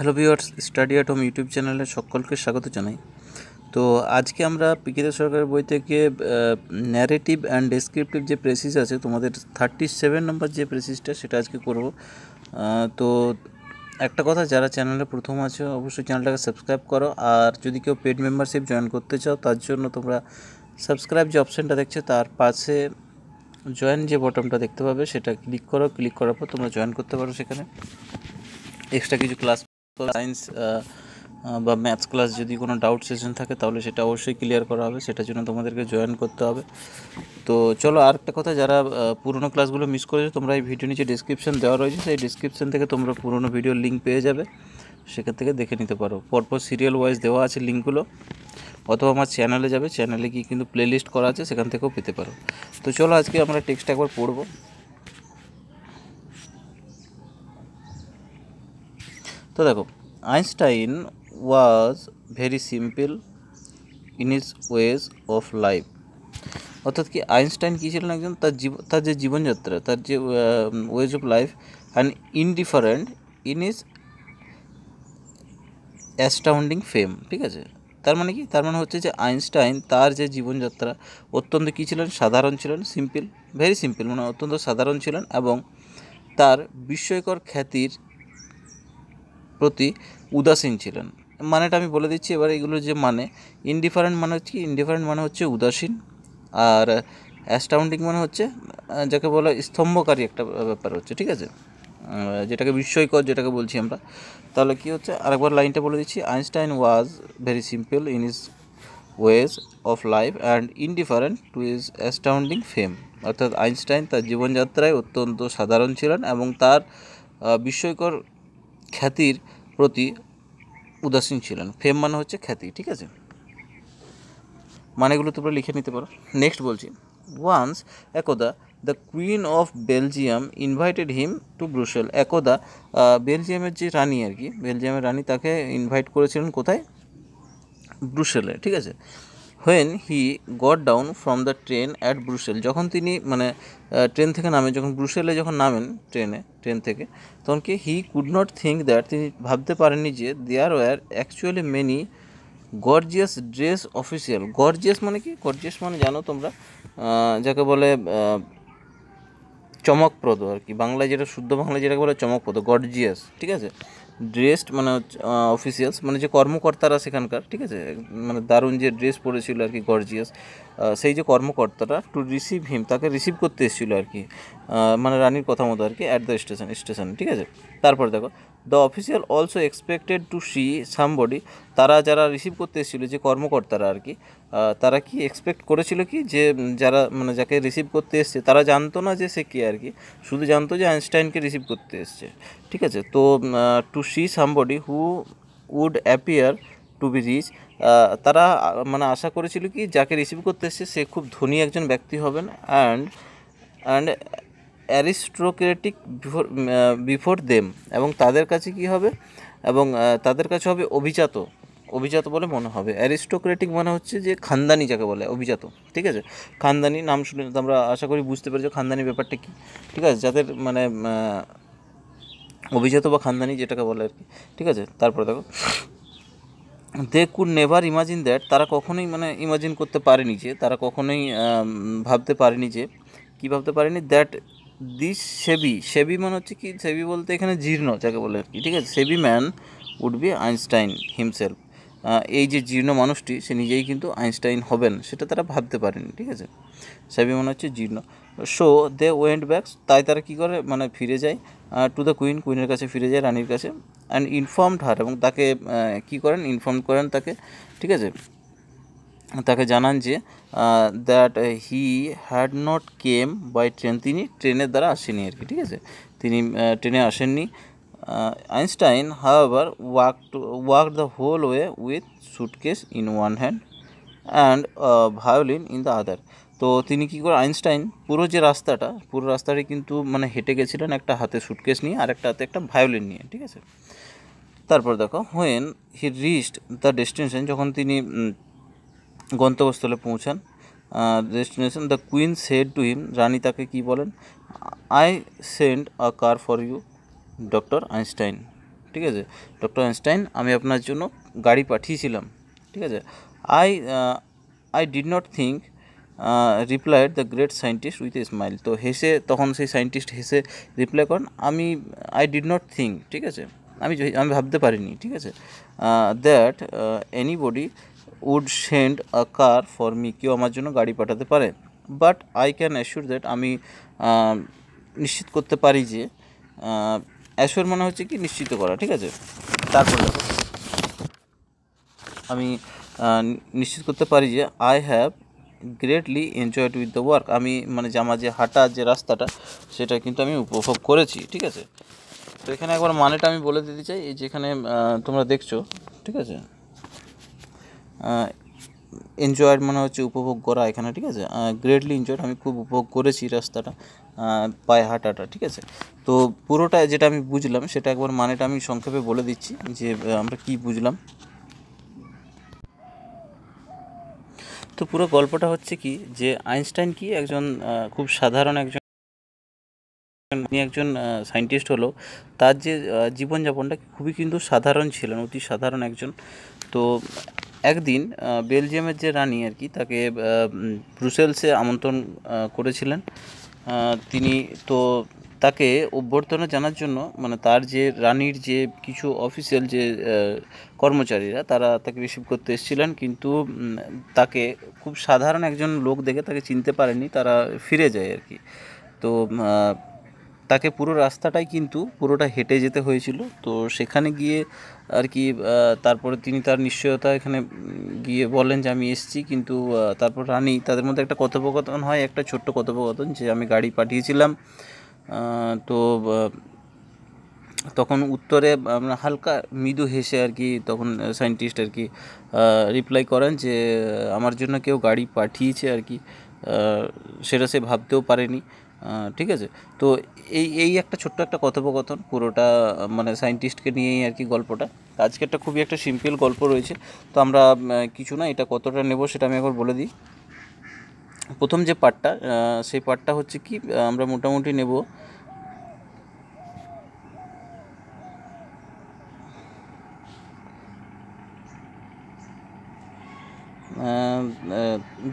Hello viewers study at home YouTube চ্যানেলে সকলকে স্বাগত জানাই তো আজকে আমরা পিকিতা সরকারের বই থেকে ন্যারেটিভ অ্যান্ড ডেসক্রিপটিভ যে প্রেসিস আছে তোমাদের থার্টি সেভেন নম্বর যে প্রেসিসটা সেটা আজকে করব তো একটা কথা যারা চ্যানেলে প্রথম আছে অবশ্যই চ্যানেলটাকে সাবস্ক্রাইব করো আর যদি কেউ পেড মেম্বারশিপ জয়েন করতে চাও তার জন্য তোমরা সাবস্ক্রাইব যে অপশানটা দেখছো তার পাশে জয়েন যে বটনটা দেখতে পাবে সেটা ক্লিক করো ক্লিক করার পর তোমরা জয়েন করতে পারো সেখানে এক্সট্রা কিছু ক্লাস সায়েন্স uh, uh, বা ম্যাথস ক্লাস যদি কোনো ডাউট সেশন থাকে তাহলে সেটা অবশ্যই ক্লিয়ার করা হবে সেটার জন্য তোমাদেরকে জয়েন করতে হবে তো চলো আর একটা কথা যারা পুরনো ক্লাসগুলো মিস করেছো তোমরা এই ভিডিও নিচে ডিসক্রিপশান দেওয়া রয়েছে সেই ডিসক্রিপশান থেকে তোমরা পুরনো ভিডিও লিঙ্ক পেয়ে যাবে সেখান থেকে দেখে নিতে পারো পরপর সিরিয়াল ওয়াইজ দেওয়া আছে লিঙ্কগুলো অথবা আমার চ্যানেলে যাবে চ্যানেলে গিয়ে কিন্তু প্লেলিস্ট করা আছে সেখান থেকেও পেতে পারো তো চলো আজকে আমরা টেক্সট একবার পড়বো তো দেখো Einstein was very simple in his ways of life. অর্থাৎ কি আইনস্টাইন কী ছিলেন একজন তার জীব তার যে জীবনযাত্রা তার যে ways of life and indifferent in his astounding fame ঠিক আছে তার মানে কি তার মানে হচ্ছে যে আইনস্টাইন তার যে জীবনযাত্রা অত্যন্ত কী ছিলেন সাধারণ ছিলেন সিম্পল ভেরি সিম্পল মানে অত্যন্ত সাধারণ ছিলেন এবং তার বিস্ময়কর খ্যাতির প্রতি উদাসীন ছিলেন মানেটা আমি বলে দিচ্ছি এবার এগুলো যে মানে ইনডিফারেন্ট মানে হচ্ছে ইনডিফারেন্ট মানে হচ্ছে উদাসীন আর অ্যাস্টাউন্ডিং মানে হচ্ছে যাকে বলা স্তম্ভকারী একটা ব্যাপার হচ্ছে ঠিক আছে যেটাকে বিস্ময়কর যেটাকে বলছি আমরা তাহলে কি হচ্ছে আরেকবার লাইনটা বলে দিচ্ছি Einstein was very simple in his ways of life and indifferent to his astounding fame অর্থাৎ আইনস্টাইন তার জীবনযাত্রায় অত্যন্ত সাধারণ ছিলেন এবং তার বিস্ময়কর খ্যাতির প্রতি উদাসীন ছিলেন ফেম মানে হচ্ছে খ্যাতি ঠিক আছে মানেগুলো তোমরা লিখে নিতে পারো নেক্সট বলছি ওয়ান্স একদা the queen of Belgium invited him to Brussels একদা বেলজিয়ামের যে রানী আর কি বেলজিয়ামের রানী তাকে ইনভাইট করেছিলেন কোথায় ব্রুসেলে ঠিক আছে when he got down from the train at Brussels যখন তিনি মানে ট্রেন থেকে নামেন যখন ব্রুসেলে যখন নামেন ট্রেনে ট্রেন থেকে তখন কি he could not think that তিনি ভাবতে পারেননি যে there were actually many gorgeous dress official gorgeous মানে কি গর্জিয়াস মানে জানো তোমরা যাকে বলে চমকপ্রদ আর কি বাংলায় যেটা শুদ্ধ বাংলায় যেটাকে বলে চমকপ্রদ গর্জিয়াস ঠিক আছে ড্রেসড মানে অফিসিয়ালস মানে যে কর্মকর্তারা সেখানকার ঠিক আছে মানে দারুণ যে ড্রেস পরেছিল আর কি গর্জিয়াস সেই যে কর্মকর্তাটা টু রিসিভ হিম তাকে রিসিভ করতে এসেছিলো আর কি মানে রানীর কথা মতো আর কি অ্যাট দ্য স্টেশন স্টেশন ঠিক আছে তারপর দেখো the official also expected to see somebody তারা যারা রিসিভ করতে এসেছিলো যে কর্মকর্তারা আর কি তারা কি এক্সপেক্ট করেছিল কি যে যারা মানে যাকে রিসিভ করতে এসছে তারা জানতো না যে সে কে আর কি শুধু জানতো যে আইনস্টাইনকে রিসিভ করতে এসছে ঠিক আছে তো to see somebody who would appear to be rich তারা মানে আশা করেছিল কি যাকে রিসিভ করতে এসছে সে খুব ধনী একজন ব্যক্তি হবেন and and aristocratic before before them এবং তাদের কাছে কি হবে এবং তাদের কাছে হবে অভিজাত অভিজাত বলে মনে হবে অ্যারিস্টোক্রেটিক মানে হচ্ছে যে খানদানি যাকে বলে অভিজাত ঠিক আছে খানদানি নাম শুনে আমরা আশা করি বুঝতে পারছি খানদানি ব্যাপারটা কী ঠিক আছে যাদের মানে অভিজাত বা খানদানি যেটাকে বলে আর কি ঠিক আছে তারপরে দেখো they could never imagine that তারা কখনোই মানে ইমাজিন করতে পারেনি যে তারা কখনোই ভাবতে পারেনি যে কী ভাবতে পারেনি দ্যাট দিস সেবি সেবি মানে হচ্ছে কি সেবি বলতে এখানে জীর্ণ যাকে বলে আর কি ঠিক আছে shabby man would be Einstein himself এই যে জীর্ণ মানুষটি সে নিজেই কিন্তু আইনস্টাইন হবেন সেটা তারা ভাবতে পারেনি ঠিক আছে সেবি মনে হচ্ছে জীর্ণ সো দে ওয়েন্ট ব্যাক তাই তারা কী করে মানে ফিরে যায় টু দ্য কুইন কুইনের কাছে ফিরে যায় রানীর কাছে অ্যান্ড ইনফর্মড হার এবং তাকে কি করেন ইনফর্ম করেন তাকে ঠিক আছে তাকে জানান যে that he had not came by train তিনি ট্রেনের দ্বারা আসেনি আর কি ঠিক আছে তিনি ট্রেনে আসেননি Einstein however walk walk the whole way with suitcase in one hand and violin in the other তো তিনি কি করে আইনস্টাইন পুরো যে রাস্তাটা পুরো রাস্তাটি কিন্তু মানে হেঁটে গেছিলেন একটা হাতে সুটকেস নিয়ে আর একটা হাতে একটা ভায়োলিন নিয়ে ঠিক আছে তারপর দেখো when he reached the destination যখন তিনি গন্তব্যস্থলে পৌঁছান destination the queen said to him রানী তাকে কী বলেন I send a car for you doctor Einstein ঠিক আছে ডক্টর আইনস্টাইন আমি আপনার জন্য গাড়ি পাঠিয়েছিলাম ঠিক আছে I I did not think replied the great scientist with a smile তো হেসে তখন সেই সায়েন্টিস্ট হেসে রিপ্লাই করেন আমি আই ডিড নট থিঙ্ক ঠিক আছে আমি আমি ভাবতে পারিনি ঠিক আছে that anybody would send a car for me কেউ আমার জন্য গাড়ি পাঠাতে পারে but I can assure that আমি নিশ্চিত করতে পারি যে অ্যাসিওর মানে হচ্ছে কি নিশ্চিত করা ঠিক আছে তারপর আমি নিশ্চিত করতে পারি যে I have greatly enjoyed with the work আমি মানে জামা যে হাঁটা যে রাস্তাটা সেটা কিন্তু আমি উপভোগ করেছি ঠিক আছে তো এখানে একবার মানেটা আমি বলে দিতে চাই এই যেখানে তোমরা দেখছো ঠিক আছে এনজয়েড মানে হচ্ছে উপভোগ করা এখানে ঠিক আছে গ্রেটলি এনজয়েড আমি খুব উপভোগ করেছি রাস্তাটা পায়ে হাঁটাটা ঠিক আছে তো পুরোটা যেটা আমি বুঝলাম সেটা একবার মানেটা আমি সংক্ষেপে বলে দিচ্ছি যে আমরা কি বুঝলাম তো পুরো গল্পটা হচ্ছে কি যে আইনস্টাইন কি একজন খুব সাধারণ একজন তিনি একজন সায়েন্টিস্ট হলো তার যে জীবনযাপনটা খুবই কিন্তু সাধারণ ছিলেন অতি সাধারণ একজন তো একদিন বেলজিয়ামের যে রানী আর কি তাকে ব্রুসেলসে আমন্ত্রণ করেছিলেন তিনি তো তাকে অভ্যর্থনা জানার জন্য মানে তার যে রানীর যে কিছু অফিসিয়াল যে কর্মচারীরা তারা তাকে রিসিভ করতে এসেছিলেন কিন্তু তাকে খুব সাধারণ একজন লোক দেখে তাকে চিনতে পারেনি তারা ফিরে যায় আর কি তো তাকে পুরো রাস্তাটাই কিন্তু পুরোটা হেঁটে যেতে হয়েছিল তো সেখানে গিয়ে আর কি তারপরে তিনি তার নিশ্চয়তা এখানে গিয়ে বলেন যে আমি এসছি কিন্তু তারপর রানী তাদের মধ্যে একটা কথোপকথন হয় একটা ছোট্ট কথোপকথন যে আমি গাড়ি পাঠিয়েছিলাম তো তখন উত্তরে আমরা হালকা মৃদু হেসে আর কি তখন সায়েন্টিস্ট আর কি রিপ্লাই করেন যে আমার জন্য কেউ গাড়ি পাঠিয়েছে আর কি সেটা সে ভাবতেও পারেনি ঠিক আছে তো এই এই একটা ছোট্ট একটা কথোপকথন পুরোটা মানে সায়েন্টিস্টকে নিয়েই আর কি গল্পটা আজকেরটা খুবই একটা সিম্পল গল্প রয়েছে তো আমরা কিছু না এটা কতটা নেব সেটা আমি একবার বলে দিই প্রথম যে পার্টটা সেই পার্টটা হচ্ছে কি আমরা মোটামুটি নেব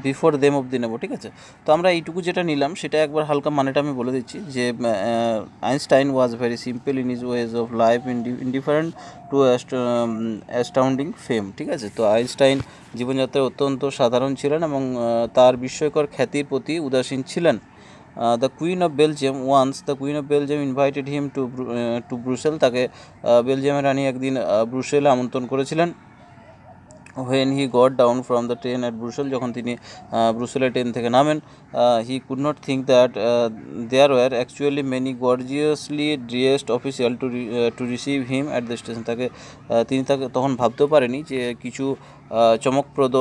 বিফোর দেম অবধি নেব ঠিক আছে তো আমরা এইটুকু যেটা নিলাম সেটা একবার হালকা মানেটা আমি বলে দিচ্ছি যে Einstein was very simple in his ways of life different to astounding fame ঠিক আছে তো আইনস্টাইন জীবনযাত্রায় অত্যন্ত সাধারণ ছিলেন এবং তার বিস্ময়কর খ্যাতির প্রতি উদাসীন ছিলেন the queen of Belgium once the queen of Belgium invited him to to Brussels তাকে বেলজিয়ামের রানী একদিন ব্রুসেলে আমন্ত্রণ করেছিলেন when he got down from the train at Brussels যখন তিনি ব্রুসেলের ট্রেন থেকে নামেন he could not think that there were actually many gorgeously dressed official to to receive him at the station তাকে তিনি তাকে তখন ভাবতেও পারেনি যে কিছু চমকপ্রদ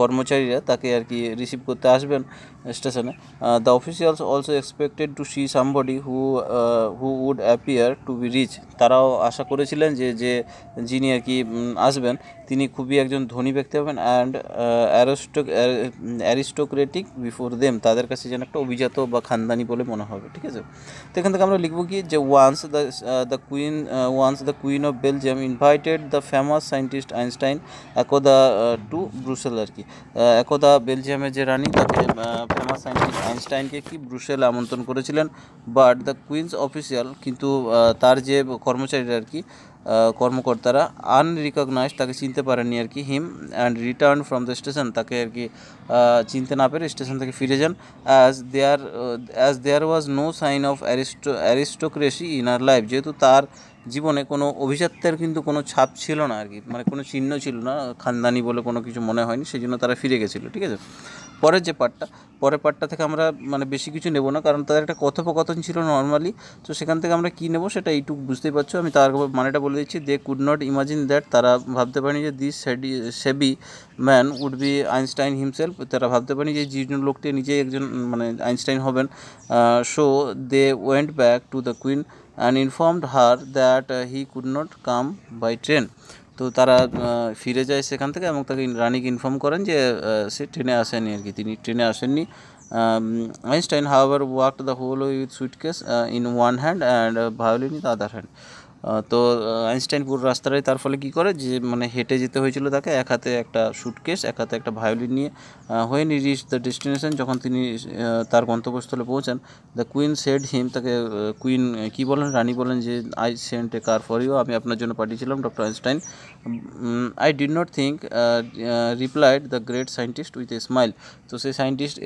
কর্মচারীরা তাকে আর কি রিসিভ করতে আসবেন স্টেশনে the officials also expected to see somebody who who would appear to be rich তারাও আশা করেছিলেন যে যে যিনি আর কি আসবেন তিনি খুবই একজন ধনী ব্যক্তি হবেন and aristo aristocratic before them তাদের কাছে যেন একটা অভিজাত বা খানদানি বলে মনে হবে ঠিক আছে তো এখান থেকে আমরা লিখব কি যে once the the queen once the queen of Belgium invited the famous scientist Einstein অ্যাকো দ্য টু ব্রুসেল আর কি একদা বেলজিয়ামের যে রানি তাকে ফেমাস সায়েন্টিস্ট আইনস্টাইনকে কি ব্রুসেল আমন্ত্রণ করেছিলেন বাট দ্য কুইন্স অফিসিয়াল কিন্তু তার যে কর্মচারীরা আর কি কর্মকর্তারা আনরিকগনাইজ তাকে চিনতে পারেননি আর কি him and return from the station তাকে আর কি চিনতে না পেরে স্টেশন থেকে ফিরে যান as there as there was no sign of aristo aristocracy in her life যেহেতু তার জীবনে কোনো অভিজাত্যের কিন্তু কোনো ছাপ ছিল না আর কি মানে কোনো চিহ্ন ছিল না খানদানি বলে কোনো কিছু মনে হয়নি সেই জন্য তারা ফিরে গেছিলো ঠিক আছে পরের যে পার্টটা পরের পার্টটা থেকে আমরা মানে বেশি কিছু নেব না কারণ তাদের একটা কথোপকথন ছিল নর্মালি তো সেখান থেকে আমরা কী নেব সেটা এইটুকু বুঝতেই পারছো আমি তার মানেটা বলে দিচ্ছি they could not imagine that তারা ভাবতে পারেনি যে this shoddy shabby man would be Einstein himself তারা ভাবতে পারেনি যে যিজন লোকটি নিজে একজন মানে আইনস্টাইন হবেন so they went back to the queen and informed her that he could not come by train তো তারা uh, ফিরে যায় সেখান থেকে এবং তাকে রানীকে ইনফর্ম করেন যে uh, সে ট্রেনে আসেনি আর কি তিনি ট্রেনে আসেননি আইনস্টাইন হাওয়ার ওয়ার্ক the whole with suitcase in one hand and violin in the other hand তো আইনস্টাইন পুরো রাস্তাটাই তার ফলে কি করে যে মানে হেঁটে যেতে হয়েছিল তাকে এক হাতে একটা সুটকেস এক হাতে একটা ভায়োলিন নিয়ে হয়ে নি রিচ দ্য ডেস্টিনেশন যখন তিনি তার গন্তব্যস্থলে পৌঁছান দ্য কুইন সেড হিম তাকে কুইন কি বলেন রানী বলেন যে I sent a car for you আমি আপনার জন্য পাঠিয়েছিলাম doctor Einstein I did not think replied the great scientist with a smile তো সেই সায়েন্টিস্ট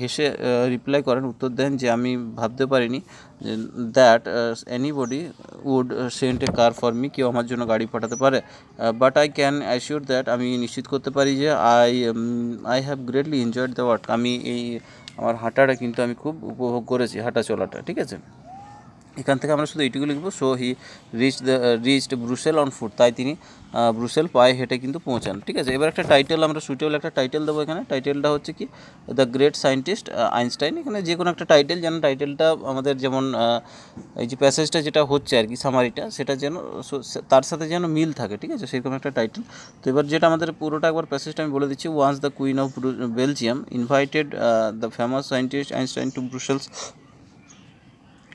হেসে রিপ্লাই করেন উত্তর দেন যে আমি ভাবতে পারিনি that anybody would sent a car for me কেউ আমার জন্য গাড়ি পাঠাতে পারে but I can assure that আমি নিশ্চিত করতে পারি যে I I have greatly enjoyed the work আমি এই আমার হাঁটাটা কিন্তু আমি খুব উপভোগ করেছি হাঁটা চলাটা ঠিক আছে এখান থেকে আমরা শুধু এইটুকু লিখবো so he reach the reached Brussels on foot তাই তিনি ব্রুসেল পায়ে হেঁটে কিন্তু পৌঁছান ঠিক আছে এবার একটা টাইটেল আমরা সুইটেবল একটা টাইটেল দেবো এখানে টাইটেলটা হচ্ছে কি দ্য গ্রেট সায়েন্টিস্ট আইনস্টাইন এখানে যে কোনো একটা টাইটেল যেন টাইটেলটা আমাদের যেমন এই যে প্যাসেজটা যেটা হচ্ছে আর কি সামারিটা সেটা যেন তার সাথে যেন মিল থাকে ঠিক আছে সেরকম একটা টাইটেল তো এবার যেটা আমাদের পুরোটা একবার প্যাসেজটা আমি বলে দিচ্ছি once the queen of Belgium invited the famous scientist Einstein to Brussels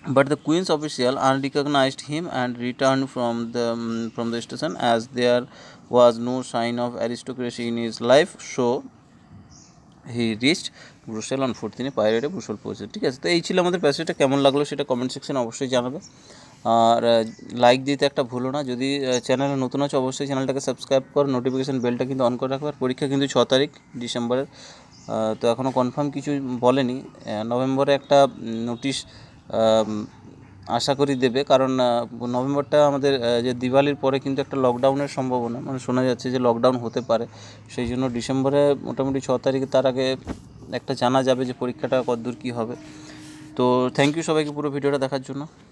but the queen's official unrecognized him and returned from the um, from the station as there was no sign of aristocracy in his life so he reached Brussels on foot তিনি পাইরেটে ব্রুসেল পৌঁছে ঠিক আছে তো এই ছিল আমাদের প্যাসেজটা কেমন লাগলো সেটা কমেন্ট সেকশানে অবশ্যই জানাবে আর লাইক দিতে একটা ভুলো না যদি চ্যানেলে নতুন আছে অবশ্যই চ্যানেলটাকে সাবস্ক্রাইব কর নোটিফিকেশান বেলটা কিন্তু অন করে রাখবার পরীক্ষা কিন্তু ছ তারিখ ডিসেম্বরের তো এখনও কনফার্ম কিছু বলেনি নভেম্বরে একটা নোটিশ আশা করি দেবে কারণ নভেম্বরটা আমাদের যে দিওয়ালির পরে কিন্তু একটা লকডাউনের সম্ভাবনা মানে শোনা যাচ্ছে যে লকডাউন হতে পারে সেই জন্য ডিসেম্বরে মোটামুটি ছ তারিখে তার আগে একটা জানা যাবে যে পরীক্ষাটা কতদূর কী হবে তো থ্যাংক ইউ সবাইকে পুরো ভিডিওটা দেখার জন্য